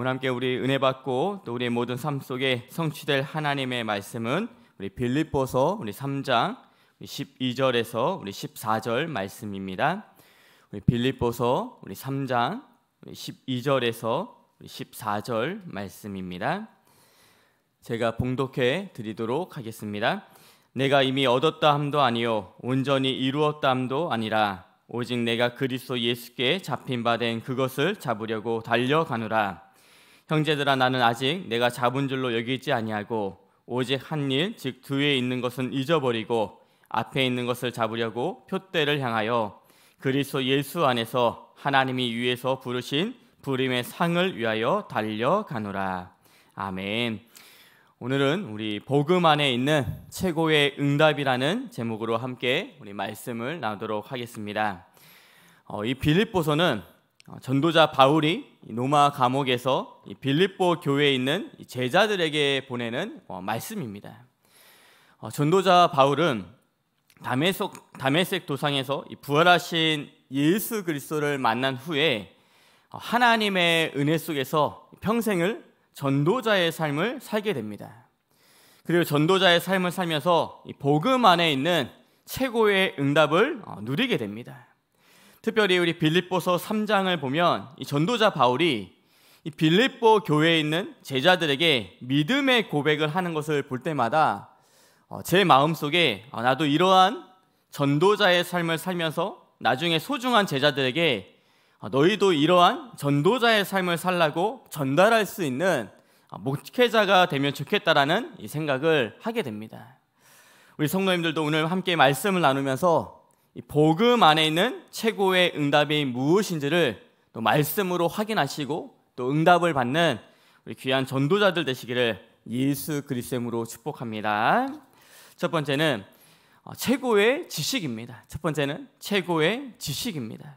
오늘 함께 우리 은혜 받고 또 우리의 모든 삶 속에 성취될 하나님의 말씀은 우리 빌립보서 우리 3장 12절에서 우리 14절 말씀입니다. 우리 빌립보서 우리 3장 12절에서 우리 14절 말씀입니다. 제가 봉독해 드리도록 하겠습니다. 내가 이미 얻었다 함도 아니요 온전히 이루었다 함도 아니라 오직 내가 그리스도 예수께 잡힌 바 된 그것을 잡으려고 달려가노라 형제들아 나는 아직 내가 잡은 줄로 여기지 아니하고 오직 한일즉두에 있는 것은 잊어버리고 앞에 있는 것을 잡으려고 표대를 향하여 그리스도 예수 안에서 하나님이 위에서 부르신 부림의 상을 위하여 달려가노라. 아멘. 오늘은 우리 복음 안에 있는 최고의 응답이라는 제목으로 함께 우리 말씀을 나누도록 하겠습니다. 어, 이 빌립보서는 어, 전도자 바울이 로마 감옥에서 빌립보 교회에 있는 제자들에게 보내는 어, 말씀입니다. 어, 전도자 바울은 담에색, 도상에서 부활하신 예수 그리스도를 만난 후에 하나님의 은혜 속에서 평생을 전도자의 삶을 살게 됩니다. 그리고 전도자의 삶을 살면서 복음 안에 있는 최고의 응답을 누리게 됩니다. 특별히 우리 빌립보서 3장을 보면 이 전도자 바울이 이 빌립보 교회에 있는 제자들에게 믿음의 고백을 하는 것을 볼 때마다 어, 제 마음속에 어, 나도 이러한 전도자의 삶을 살면서 나중에 소중한 제자들에게 어, 너희도 이러한 전도자의 삶을 살라고 전달할 수 있는 목회자가 되면 좋겠다라는 이 생각을 하게 됩니다. 우리 성도님들도 오늘 함께 말씀을 나누면서 복음 안에 있는 최고의 응답이 무엇인지를 또 말씀으로 확인하시고 또 응답을 받는 우리 귀한 전도자들 되시기를 예수 그리스도로 축복합니다. 첫 번째는 어, 최고의 지식입니다. 첫 번째는 최고의 지식입니다.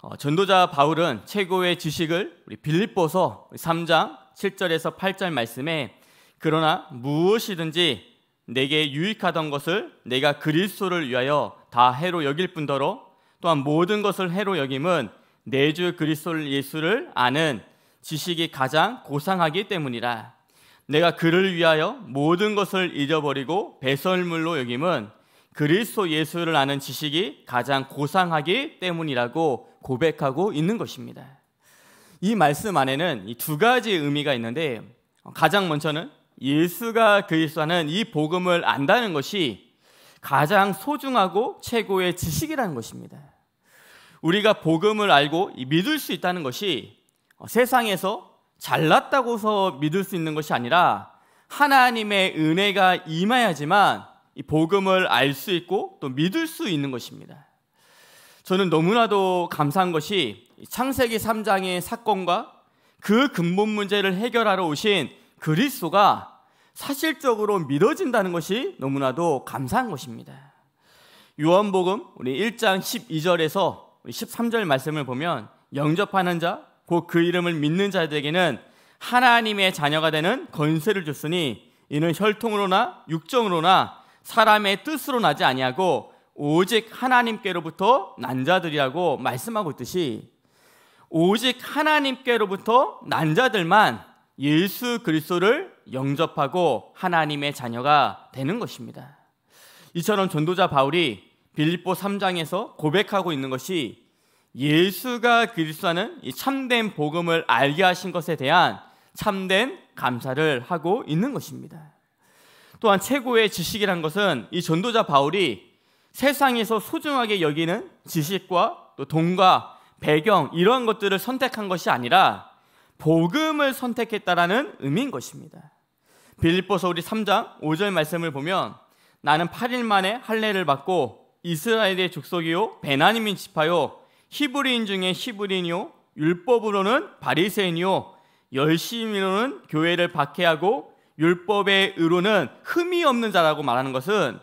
어, 전도자 바울은 최고의 지식을 우리 빌립보서 3장 7절에서 8절 말씀에 그러나 무엇이든지 내게 유익하던 것을 내가 그리스도를 위하여 다 해로 여길 뿐더러 또한 모든 것을 해로 여김은 내주 그리스도 예수를 아는 지식이 가장 고상하기 때문이라. 내가 그를 위하여 모든 것을 잊어버리고 배설물로 여김은 그리스도 예수를 아는 지식이 가장 고상하기 때문이라고 고백하고 있는 것입니다. 이 말씀 안에는 이두 가지 의미가 있는데 가장 먼저는 예수가 그리스도는이 복음을 안다는 것이 가장 소중하고 최고의 지식이라는 것입니다. 우리가 복음을 알고 믿을 수 있다는 것이 어, 세상에서 잘났다고서 믿을 수 있는 것이 아니라 하나님의 은혜가 임하야지만 복음을 알 수 있고 또 믿을 수 있는 것입니다. 저는 너무나도 감사한 것이 창세기 3장의 사건과 그 근본 문제를 해결하러 오신 그리스도가 사실적으로 믿어진다는 것이 너무나도 감사한 것입니다. 요한복음 우리 1장 12절에서 13절 말씀을 보면 영접하는 자, 곧 그 이름을 믿는 자들에게는 하나님의 자녀가 되는 권세를 줬으니 이는 혈통으로나 육정으로나 사람의 뜻으로 나지 아니하고 오직 하나님께로부터 난 자들이라고 말씀하고 있듯이 오직 하나님께로부터 난 자들만 예수 그리스도를 영접하고 하나님의 자녀가 되는 것입니다. 이처럼 전도자 바울이 빌립보 3장에서 고백하고 있는 것이 예수가 그리스도라는 참된 복음을 알게 하신 것에 대한 참된 감사를 하고 있는 것입니다. 또한 최고의 지식이란 것은 이 전도자 바울이 세상에서 소중하게 여기는 지식과 또 돈과 배경 이러 것들을 선택한 것이 아니라 복음을 선택했다라는 의미인 것입니다. 빌립보서 우리 3장 5절 말씀을 보면 나는 8일 만에 할례를 받고 이스라엘의 족속이요 베나님인 지파요 히브리인 중에 히브리인요 율법으로는 바리새인이요 열심히로는 교회를 박해하고 율법의 의로는 흠이 없는 자라고 말하는 것은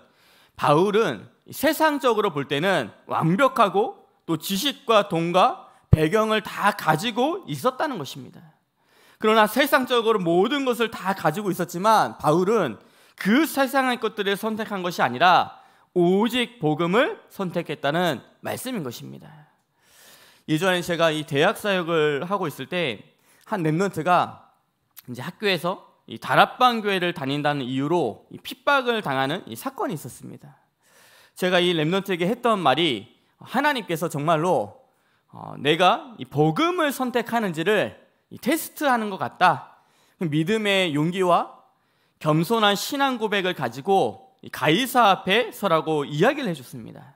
바울은 세상적으로 볼 때는 완벽하고 또 지식과 돈과 배경을 다 가지고 있었다는 것입니다. 그러나 세상적으로 모든 것을 다 가지고 있었지만 바울은 그 세상의 것들을 선택한 것이 아니라 오직 복음을 선택했다는 말씀인 것입니다. 예전에 제가 이 대학 사역을 하고 있을 때한 랩런트가 이제 학교에서 이 다락방 교회를 다닌다는 이유로 이 핍박을 당하는 이 사건이 있었습니다. 제가 이 랩런트에게 했던 말이 하나님께서 정말로 어, 내가 이 복음을 선택하는지를 테스트하는 것 같다. 믿음의 용기와 겸손한 신앙 고백을 가지고 가이사 앞에 서라고 이야기를 해줬습니다.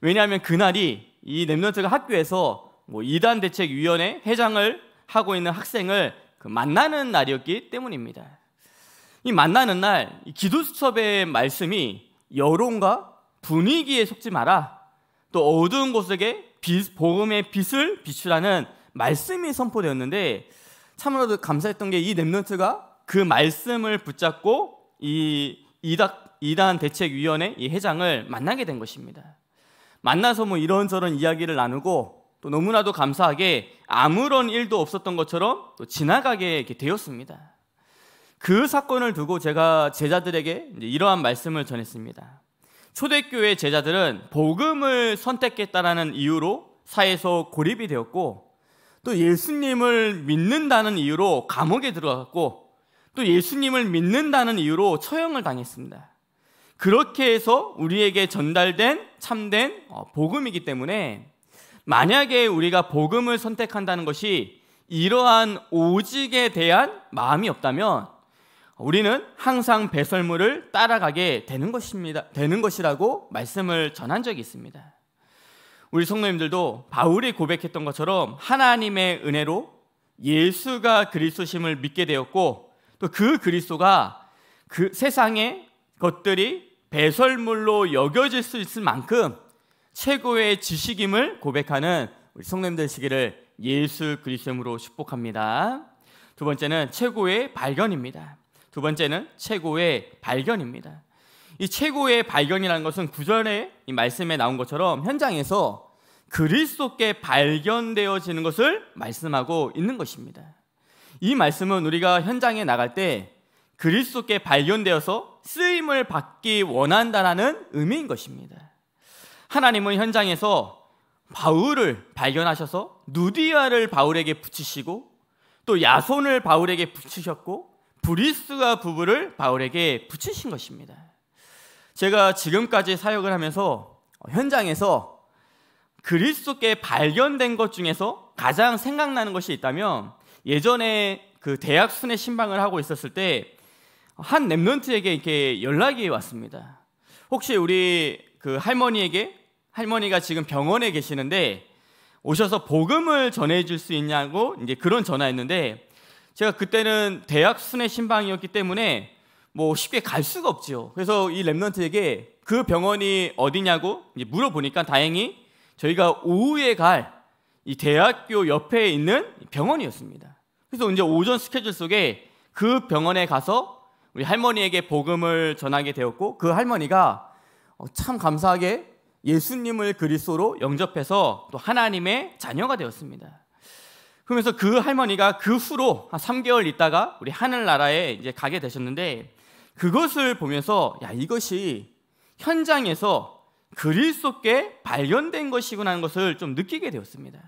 왜냐하면 그날이 이 랩런트가 학교에서 뭐 이단 대책위원회 회장을 하고 있는 학생을 그 만나는 날이었기 때문입니다. 이 만나는 날, 기도 수첩의 말씀이 여론과 분위기에 속지 마라. 또 어두운 곳에게 빛, 복음의 빛을 비추라는 말씀이 선포되었는데 참으로 감사했던 게이 랩런트가 그 말씀을 붙잡고 이 이닥, 이단 대책위원회 이 회장을 만나게 된 것입니다. 만나서 뭐 이런저런 이야기를 나누고 또 너무나도 감사하게 아무런 일도 없었던 것처럼 또 지나가게 되었습니다. 그 사건을 두고 제가 제자들에게 이러한 말씀을 전했습니다. 초대교회 제자들은 복음을 선택했다라는 이유로 사회에서 고립이 되었고 또 예수님을 믿는다는 이유로 감옥에 들어갔고 또 예수님을 믿는다는 이유로 처형을 당했습니다. 그렇게 해서 우리에게 전달된 참된 어, 복음이기 때문에 만약에 우리가 복음을 선택한다는 것이 이러한 오직에 대한 마음이 없다면 우리는 항상 배설물을 따라가게 되는 것입니다. 되는 것이라고 말씀을 전한 적이 있습니다. 우리 성도님들도 바울이 고백했던 것처럼 하나님의 은혜로 예수가 그리스도심을 믿게 되었고 또 그 그리스도가 그 세상의 것들이 배설물로 여겨질 수 있을 만큼 최고의 지식임을 고백하는 우리 성도님들 시기를 예수 그리스도로 으 축복합니다. 두 번째는 최고의 발견입니다. 두 번째는 최고의 발견입니다. 이 최고의 발견이라는 것은 구절의 이 말씀에 나온 것처럼 현장에서 그리스도께 발견되어지는 것을 말씀하고 있는 것입니다. 이 말씀은 우리가 현장에 나갈 때 그리스도께 발견되어서 쓰임을 받기 원한다라는 의미인 것입니다. 하나님은 현장에서 바울을 발견하셔서 누디아를 바울에게 붙이시고 또 야손을 바울에게 붙이셨고 브리스가 부부를 바울에게 붙이신 것입니다. 제가 지금까지 사역을 하면서 현장에서 그리스도께 발견된 것 중에서 가장 생각나는 것이 있다면 예전에 그 대학 순회 신방을 하고 있었을 때한 랩런트에게 이렇게 연락이 왔습니다. 혹시 우리 그 할머니에게 할머니가 지금 병원에 계시는데 오셔서 복음을 전해줄 수 있냐고 이제 그런 전화했는데 제가 그때는 대학 순회 신방이었기 때문에 뭐 쉽게 갈 수가 없죠 그래서 이 랩런트에게 그 병원이 어디냐고 물어보니까 다행히 저희가 오후에 갈 이 대학교 옆에 있는 병원이었습니다. 그래서 이제 오전 스케줄 속에 그 병원에 가서 우리 할머니에게 복음을 전하게 되었고 그 할머니가 어, 참 감사하게 예수님을 그리스도로 영접해서 또 하나님의 자녀가 되었습니다. 그러면서 그 할머니가 그 후로 한 3개월 있다가 우리 하늘나라에 이제 가게 되셨는데 그것을 보면서 야 이것이 현장에서 그릴 속에 발견된 것이구나 하는 것을 좀 느끼게 되었습니다.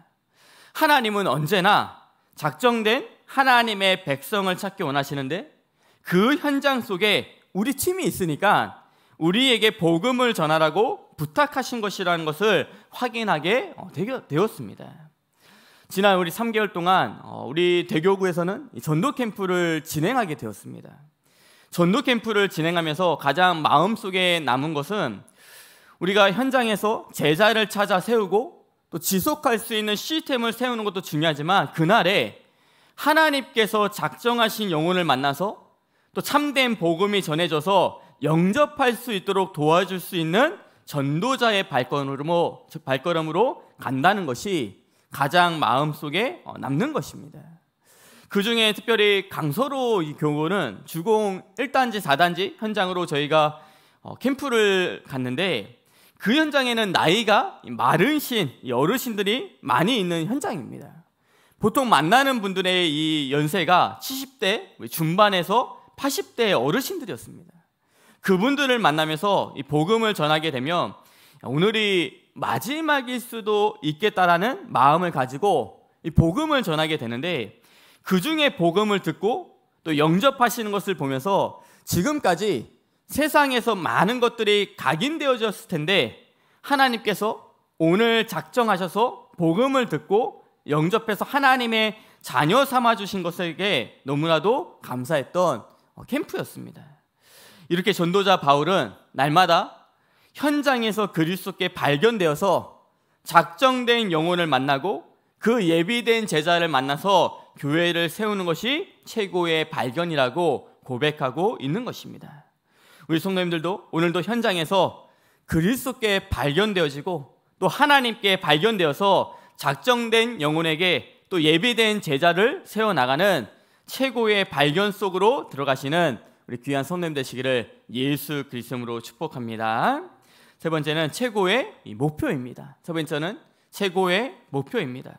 하나님은 언제나 작정된 하나님의 백성을 찾기 원하시는데 그 현장 속에 우리 팀이 있으니까 우리에게 복음을 전하라고 부탁하신 것이라는 것을 확인하게 어, 되었습니다. 지난 우리 3개월 동안 어, 우리 대교구에서는 전도 캠프를 진행하게 되었습니다. 전도 캠프를 진행하면서 가장 마음속에 남은 것은 우리가 현장에서 제자를 찾아 세우고 또 지속할 수 있는 시스템을 세우는 것도 중요하지만 그날에 하나님께서 작정하신 영혼을 만나서 또 참된 복음이 전해져서 영접할 수 있도록 도와줄 수 있는 전도자의 발걸음으로, 발걸음으로 간다는 것이 가장 마음속에 남는 것입니다. 그 중에 특별히 강서로 이경우는 주공 1단지, 4단지 현장으로 저희가 어, 캠프를 갔는데 그 현장에는 나이가 마른 신, 어르신들이 많이 있는 현장입니다. 보통 만나는 분들의 이 연세가 70대 중반에서 80대 어르신들이었습니다. 그분들을 만나면서 이 복음을 전하게 되면 오늘이 마지막일 수도 있겠다라는 마음을 가지고 이 복음을 전하게 되는데 그 중에 복음을 듣고 또 영접하시는 것을 보면서 지금까지 세상에서 많은 것들이 각인되어졌을 텐데 하나님께서 오늘 작정하셔서 복음을 듣고 영접해서 하나님의 자녀 삼아 주신 것에게 너무나도 감사했던 캠프였습니다. 이렇게 전도자 바울은 날마다 현장에서 그리스도께 발견되어서 작정된 영혼을 만나고 그 예비된 제자를 만나서 교회를 세우는 것이 최고의 발견이라고 고백하고 있는 것입니다. 우리 성도님들도 오늘도 현장에서 그리스도께 발견되어지고 또 하나님께 발견되어서 작정된 영혼에게 또 예비된 제자를 세워 나가는 최고의 발견 속으로 들어가시는 우리 귀한 성도님 되시기를 예수 그리스도로 축복합니다. 세 번째는 최고의 목표입니다. 세 번째는 최고의 목표입니다.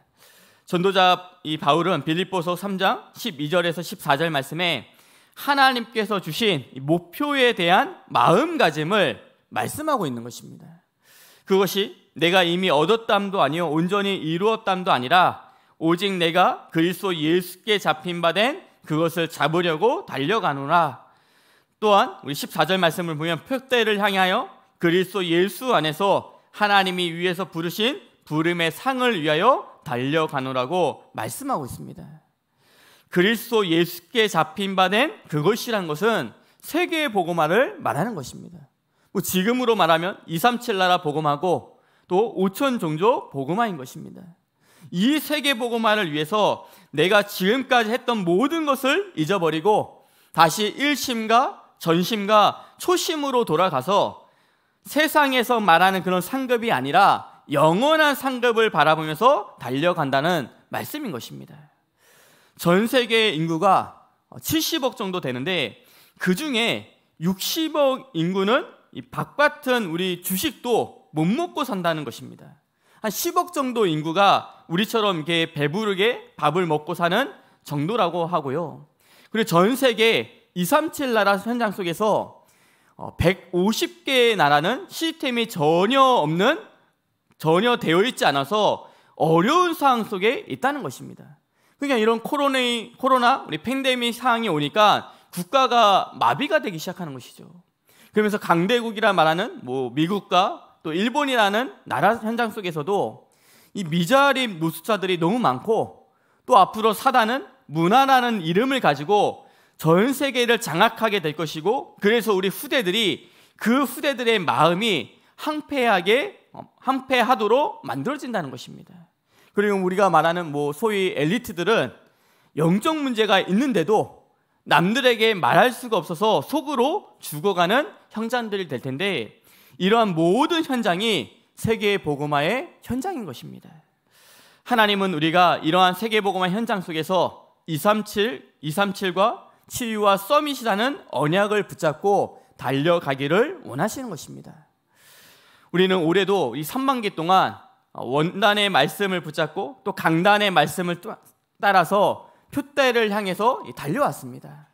전도자 이 바울은 빌립보서 3장 12절에서 14절 말씀에 하나님께서 주신 목표에 대한 마음가짐을 말씀하고 있는 것입니다. 그것이 내가 이미 얻었담도 아니요 온전히 이루었담도 아니라 오직 내가 그리스도 예수께 잡힌 바 된 그것을 잡으려고 달려가노라. 또한 우리 14절 말씀을 보면 표대를 향하여 그리스도 예수 안에서 하나님이 위에서 부르신 부름의 상을 위하여 달려가노라고 말씀하고 있습니다. 그리스도 예수께 잡힌 바 된 그것이란 것은 세계의 복음화를 말하는 것입니다. 뭐 지금으로 말하면 237 나라 복음화고 또 5천 종족 복음화인 것입니다. 이 세계 복음화를 위해서 내가 지금까지 했던 모든 것을 잊어버리고 다시 1심과 전심과 초심으로 돌아가서 세상에서 말하는 그런 상급이 아니라 영원한 상급을 바라보면서 달려간다는 말씀인 것입니다. 전 세계 인구가 70억 어, 정도 되는데 그 중에 60억 인구는 바깥은 우리 주식도 못 먹고 산다는 것입니다. 한 10억 정도 인구가 우리처럼 이렇게 배부르게 밥을 먹고 사는 정도라고 하고요. 그리고 전 세계 237 나라 현장 속에서 150개의 어, 나라는 시스템이 전혀 없는 전혀 되어 있지 않아서 어려운 상황 속에 있다는 것입니다. 그러니까 이런 코로나, 코로나 우리 팬데믹 상황이 오니까 국가가 마비가 되기 시작하는 것이죠. 그러면서 강대국이라 말하는 뭐 미국과 또 일본이라는 나라 현장 속에서도 이 미자립 노숙자들이 너무 많고 또 앞으로 사단은 문화라는 이름을 가지고 전 세계를 장악하게 될 것이고 그래서 우리 후대들이 그 후대들의 마음이 항폐하게 한패하도록 어, 만들어진다는 것입니다. 그리고 우리가 말하는 뭐 소위 엘리트들은 영적 문제가 있는데도 남들에게 말할 수가 없어서 속으로 죽어가는 현장들이 될 텐데 이러한 모든 현장이 세계 복음화의 현장인 것입니다. 하나님은 우리가 이러한 세계 복음화 현장 속에서 237, 237과 치유와 써밋이라는 언약을 붙잡고 달려가기를 원하시는 것입니다. 우리는 올해도 이 3만 기 동안 어, 원단의 말씀을 붙잡고 또 강단의 말씀을 따라서 표대를 향해서 달려왔습니다.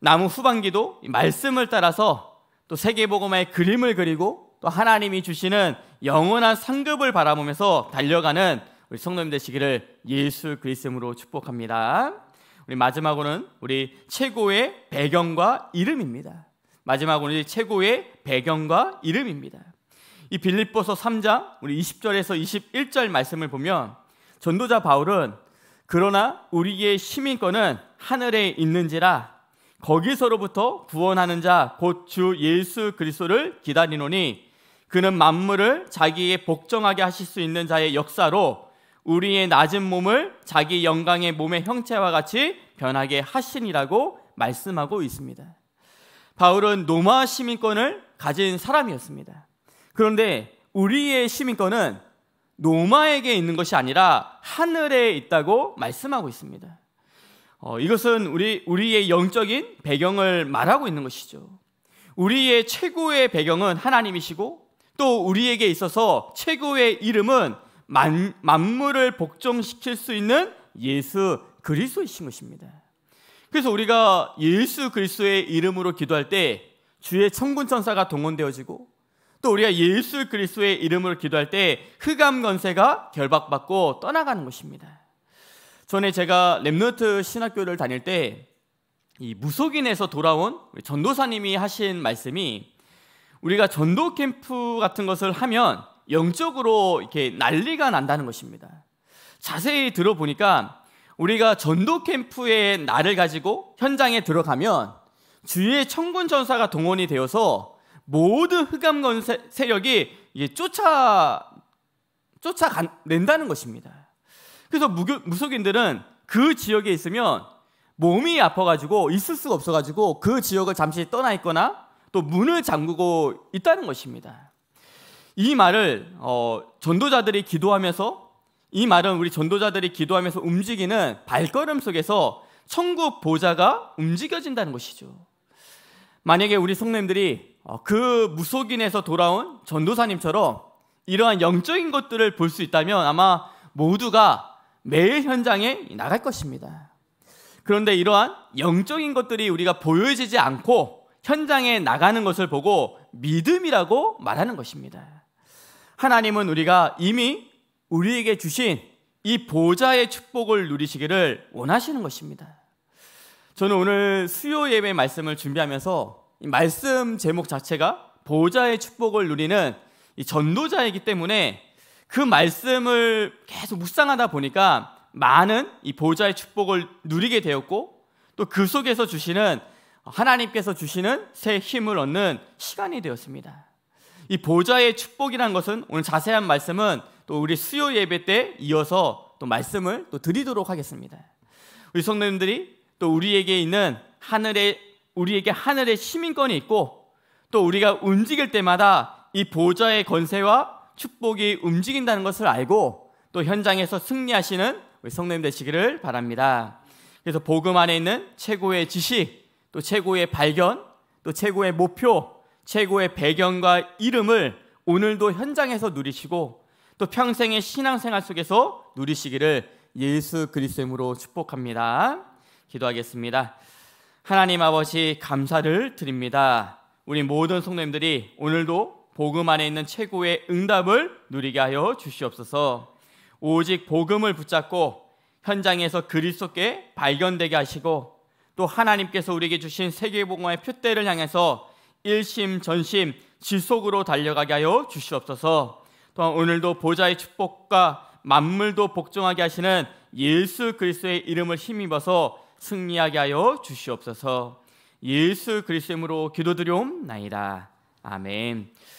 나무 후반기도 말씀을 따라서 또세계복음의 그림을 그리고 또 하나님이 주시는 영원한 상급을 바라보면서 달려가는 우리 성도님 되시기를 예수 그리스도로 축복합니다. 우리 마지막으로는 우리 최고의 배경과 이름입니다. 마지막으로 우리 최고의 배경과 이름입니다. 이 빌립보서 3장 우리 20절에서 21절 말씀을 보면 전도자 바울은 그러나 우리의 시민권은 하늘에 있는지라 거기서로부터 구원하는 자 곧 주 예수 그리스도를 기다리노니 그는 만물을 자기의 복종하게 하실 수 있는 자의 역사로 우리의 낮은 몸을 자기 영광의 몸의 형체와 같이 변하게 하시니라고 말씀하고 있습니다. 바울은 노마 시민권을 가진 사람이었습니다. 그런데 우리의 시민권은 로마에게 있는 것이 아니라 하늘에 있다고 말씀하고 있습니다. 어, 이것은 우리, 우리의 영적인 배경을 말하고 있는 것이죠. 우리의 최고의 배경은 하나님이시고 또 우리에게 있어서 최고의 이름은 만, 만물을 복종시킬 수 있는 예수 그리스도이신 것입니다. 그래서 우리가 예수 그리스도의 이름으로 기도할 때 주의 천군 천사가 동원되어지고 또 우리가 예수 그리스도의 이름으로 기도할 때 흑암 건세가 결박받고 떠나가는 것입니다. 전에 제가 렘노트 신학교를 다닐 때 이 무속인에서 돌아온 전도사님이 하신 말씀이 우리가 전도 캠프 같은 것을 하면 영적으로 이렇게 난리가 난다는 것입니다. 자세히 들어보니까 우리가 전도 캠프의 날을 가지고 현장에 들어가면 주위의 천군 전사가 동원이 되어서 모든 흑암권 세력이 쫓아 쫓아낸다는 것입니다. 그래서 무교, 무속인들은 그 지역에 있으면 몸이 아파가지고 있을 수가 없어가지고 그 지역을 잠시 떠나 있거나 또 문을 잠그고 있다는 것입니다. 이 말을 어, 전도자들이 기도하면서 이 말은 우리 전도자들이 기도하면서 움직이는 발걸음 속에서 천국 보좌가 움직여진다는 것이죠. 만약에 우리 성님들이 어, 그 무속인에서 돌아온 전도사님처럼 이러한 영적인 것들을 볼 수 있다면 아마 모두가 매일 현장에 나갈 것입니다. 그런데 이러한 영적인 것들이 우리가 보여지지 않고 현장에 나가는 것을 보고 믿음이라고 말하는 것입니다. 하나님은 우리가 이미 우리에게 주신 이 보좌의 축복을 누리시기를 원하시는 것입니다. 저는 오늘 수요 예배 말씀을 준비하면서 이 말씀 제목 자체가 보좌의 축복을 누리는 전도자이기 때문에 그 말씀을 계속 묵상하다 보니까 많은 이보좌의 축복을 누리게 되었고 또 그 속에서 주시는 하나님께서 주시는 새 힘을 얻는 시간이 되었습니다. 이보좌의 축복이란 것은 오늘 자세한 말씀은 또 우리 수요 예배 때 이어서 또 말씀을 또 드리도록 하겠습니다. 우리 성도님들이 또 우리에게 있는 하늘의 우리에게 하늘의 시민권이 있고 또 우리가 움직일 때마다 이 보좌의 권세와 축복이 움직인다는 것을 알고 또 현장에서 승리하시는 우리 성님 되시기를 바랍니다. 그래서 복음 안에 있는 최고의 지식, 또 최고의 발견, 또 최고의 목표, 최고의 배경과 이름을 오늘도 현장에서 누리시고 또 평생의 신앙생활 속에서 누리시기를 예수 그리스도로 축복합니다. 기도하겠습니다. 하나님 아버지 감사를 드립니다. 우리 모든 성도님들이 오늘도 복음 안에 있는 최고의 응답을 누리게 하여 주시옵소서. 오직 복음을 붙잡고 현장에서 그리스도께 발견되게 하시고 또 하나님께서 우리에게 주신 세계복음의 표대를 향해서 일심 전심 지속으로 달려가게 하여 주시옵소서. 또한 오늘도 보좌의 축복과 만물도 복종하게 하시는 예수 그리스도의 이름을 힘입어서 승리하게 하여 주시옵소서. 예수 그리스도로 이름으 기도드려옵나이다. 아멘.